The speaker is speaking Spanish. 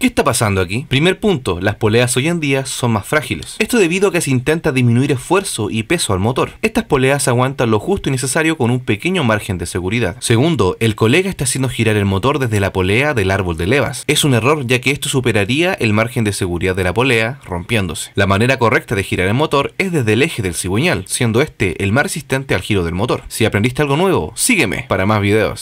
¿Qué está pasando aquí? Primer punto, las poleas hoy en día son más frágiles. Esto debido a que se intenta disminuir esfuerzo y peso al motor. Estas poleas aguantan lo justo y necesario con un pequeño margen de seguridad. Segundo, el colega está haciendo girar el motor desde la polea del árbol de levas. Es un error ya que esto superaría el margen de seguridad de la polea, rompiéndose. La manera correcta de girar el motor es desde el eje del cigüeñal, siendo este el más resistente al giro del motor. Si aprendiste algo nuevo, sígueme para más videos.